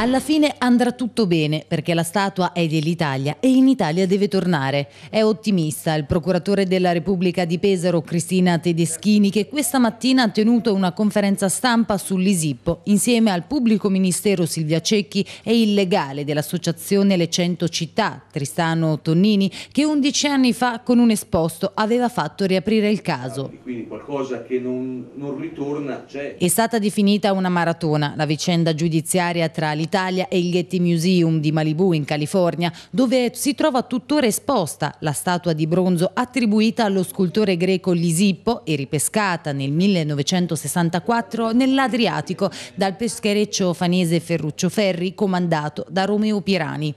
Alla fine andrà tutto bene perché la statua è dell'Italia e in Italia deve tornare. È ottimista il procuratore della Repubblica di Pesaro Cristina Tedeschini che questa mattina ha tenuto una conferenza stampa sull'Isippo insieme al pubblico ministero Silvia Cecchi e il legale dell'associazione Le 100 Città Tristano Tonnini che 11 anni fa con un esposto aveva fatto riaprire il caso. Quindi qualcosa che non, non ritorna c'è. È stata definita una maratona la vicenda giudiziaria tra l'Italia Italia e il Getty Museum di Malibu in California, dove si trova tuttora esposta la statua di bronzo attribuita allo scultore greco Lisippo e ripescata nel 1964 nell'Adriatico dal peschereccio fanese Ferruccio Ferri comandato da Romeo Pirani.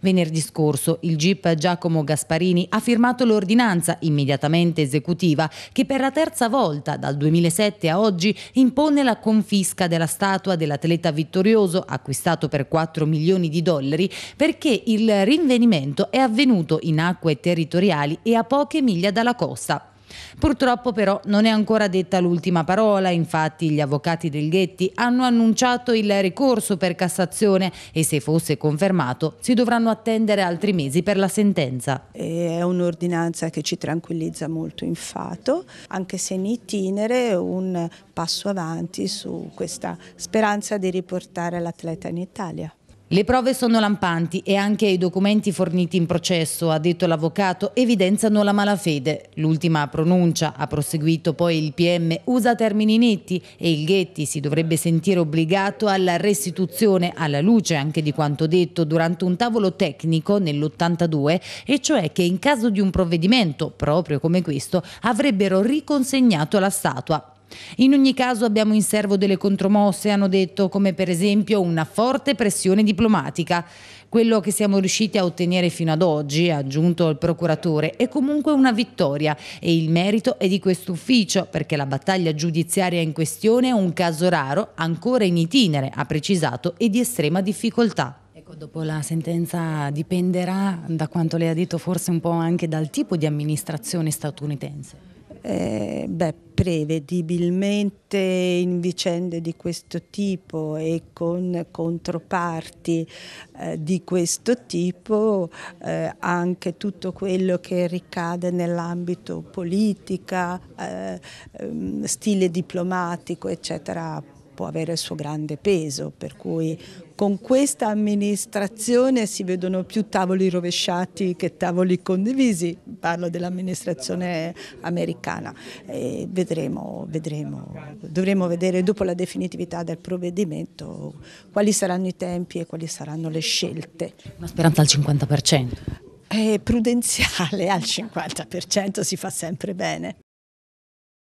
Venerdì scorso il GIP Giacomo Gasparini ha firmato l'ordinanza immediatamente esecutiva che per la terza volta dal 2007 a oggi impone la confisca della statua dell'atleta vittorioso acquistato per 4 milioni di dollari perché il rinvenimento è avvenuto in acque territoriali e a poche miglia dalla costa. Purtroppo però non è ancora detta l'ultima parola, infatti gli avvocati del Ghetti hanno annunciato il ricorso per Cassazione e se fosse confermato si dovranno attendere altri mesi per la sentenza. È un'ordinanza che ci tranquillizza molto in fatto, anche se in itinere un passo avanti su questa speranza di riportare l'atleta in Italia. Le prove sono lampanti e anche i documenti forniti in processo, ha detto l'avvocato, evidenziano la malafede. L'ultima pronuncia, ha proseguito poi il PM, usa termini netti e il Ghetti si dovrebbe sentire obbligato alla restituzione alla luce anche di quanto detto durante un tavolo tecnico nell'82, e cioè che in caso di un provvedimento proprio come questo avrebbero riconsegnato la statua. In ogni caso abbiamo in servo delle contromosse, hanno detto, come per esempio una forte pressione diplomatica. Quello che siamo riusciti a ottenere fino ad oggi, ha aggiunto il procuratore, è comunque una vittoria e il merito è di questo ufficio perché la battaglia giudiziaria in questione è un caso raro, ancora in itinere, ha precisato, e di estrema difficoltà. Ecco, dopo la sentenza dipenderà, da quanto lei ha detto, forse un po' anche dal tipo di amministrazione statunitense. Eh, beh, prevedibilmente in vicende di questo tipo e con controparti eh, di questo tipo eh, anche tutto quello che ricade nell'ambito politica, eh, ehm, stile diplomatico, eccetera può avere il suo grande peso, per cui con questa amministrazione si vedono più tavoli rovesciati che tavoli condivisi, parlo dell'amministrazione americana, e vedremo, vedremo, dovremo vedere dopo la definitività del provvedimento quali saranno i tempi e quali saranno le scelte. Una speranza al 50%? È prudenziale, al 50% si fa sempre bene.